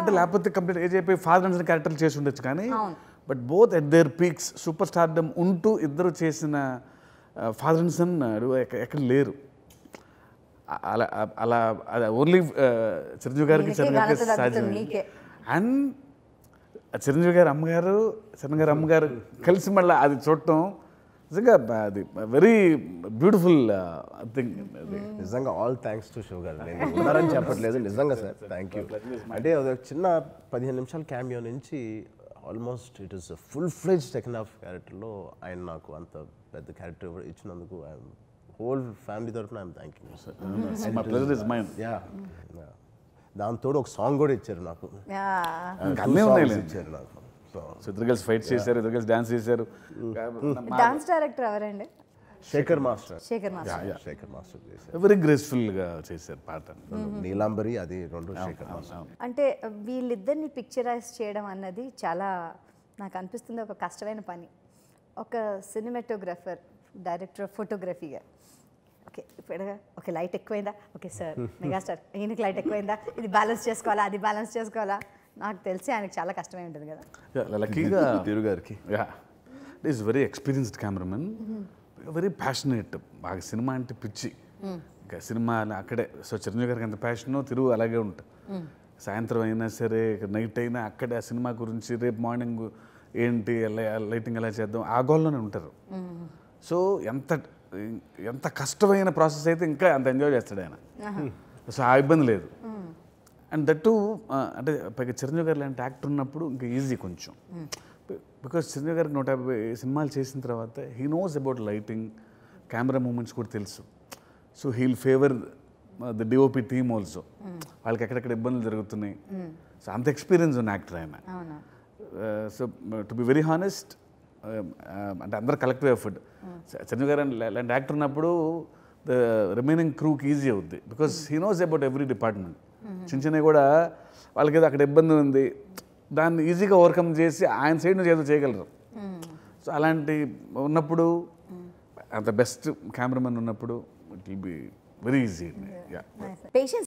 అంటే లేకపోతే complete age అయిపోయి ఫాదర్ క్యారెక్టర్లు చేసి ఉండొచ్చు కానీ but both at their peaks super stardom ఉంటూ ఇద్దరు చేసిన ఫాదర్ అండ్ సన్ ఎక్కడ లేరు అలా అలా అది ఓన్లీ చిరంజీవి గారికి చిరంజీవి సాధ్యమే అండ్ చిరంజీవి గారు అమ్మగారు చిరంజీవి గారు అమ్మగారు కలిసి మళ్ళీ అది చూడటం Uh, mm. నిజంగా అది వెరీ బ్యూటిఫుల్ థింగ్ అది నిజంగా ఆల్ థ్యాంక్స్ టు షో గారు నేను ఉన్నారని చెప్పట్లేదు నిజంగా సార్ థ్యాంక్ యూ అంటే ఒక చిన్న పదిహేను నిమిషాల క్యామియో నుంచి almost it is full fledge second half క్యారెక్టర్లో ఆయన నాకు అంత పెద్ద క్యారెక్టర్ ఇచ్చినందుకు ఐఎమ్ హోల్ ఫ్యామిలీ తరఫున I'm thank you sir yeah దాంతో ఒక సాంగ్ కూడా ఇచ్చారు నాకు mm. ఇచ్చారు నాకు సో ఇద్దరు కలిసి చేశారు ఇద్దరు కలిసి డాన్స్ చేశారు డాన్స్ mm. Director mm. ఎవరండి Shekhar master Shekhar master Shekhar master చేశారు వెరీ గ్రేస్ఫుల్ గా చేశారు పాట mm-hmm. నీలాంబరి అది రెండు శేఖర్ మాస్టర్ అంటే వీళ్ళిద్దరిని పిక్చరైజ్ చేయడం అన్నది చాలా నాకు అనిపిస్తుంది ఒక కష్టమైన పని ఒక సినిమాటోగ్రఫర్ డైరెక్టర్ ఆఫ్ ఫోటోగ్రఫీగా ఓకే ఇప్పుడు ఒక లైట్ ఎక్కువైందా ఓకే సార్ మెగాస్టార్ ఈయనకి లైట్ ఎక్కువైందా ఇది బ్యాలెన్స్ చేసుకోవాలా అది బ్యాలెన్స్ చేసుకోవాలా నాకు తెలిసి ఆయనకు చాలా కష్టమే ఉంటుంది కదా లక్కీగా తీరు గారికి is very experienced cameraman very passionate బాగా సినిమా అంటే పిచ్చి hmm. ఇంకా సినిమా అక్కడే సో చిరంజీవి గారికి అంత ప్యాషన్ తిరుగు అలాగే ఉంటుంది hmm. సాయంత్రం అయినా సరే నైట్ అయినా అక్కడే ఆ సినిమా గురించి రేపు మార్నింగ్ ఏంటి లైటింగ్ ఎలా చేద్దాం ఆ గోల్లోనే ఉంటారు సో hmm. ఎంత ఎంత కష్టమైన ప్రాసెస్ అయితే ఇంకా అంత ఎంజాయ్ చేస్తాడు ఆయన సో ఆ ఇబ్బంది లేదు అండ్ దట్ అంటే పైగా చిరంజీవి గారు లాంటి యాక్టర్ ఉన్నప్పుడు ఇంకా ఈజీ కొంచెం hmm. బికాస్ చిరంజీవి గారికి నూట యాభై సినిమాలు చేసిన తర్వాత he knows about lighting camera moments కూడా తెలుసు so he'll favour the DOP team also hmm. వాళ్ళకి ఎక్కడెక్కడ ఇబ్బందులు జరుగుతున్నాయి సో hmm. అంత ఎక్స్పీరియన్స్ ఉన్న యాక్టర్ ఆయన so to be very honest అంటే అందరు కలెక్టివ్ ఎఫర్ట్ చిరంజీవి గారు లాంటి యాక్టర్ ఉన్నప్పుడు ద రిమైనింగ్ క్రూకి ఈజీ అవుద్ది because he knows about every department చిన్న చిన్న కూడా వాళ్ళకి అక్కడ ఇబ్బంది ఉంది దాన్ని ఈజీగా ఓవర్కమ్ చేసి ఆయన సైడ్ నుంచి ఏదో చేయగలరు సో అలాంటి ఉన్నప్పుడు అంత బెస్ట్ కెమెరామెన్ ఉన్నప్పుడు it will be very easy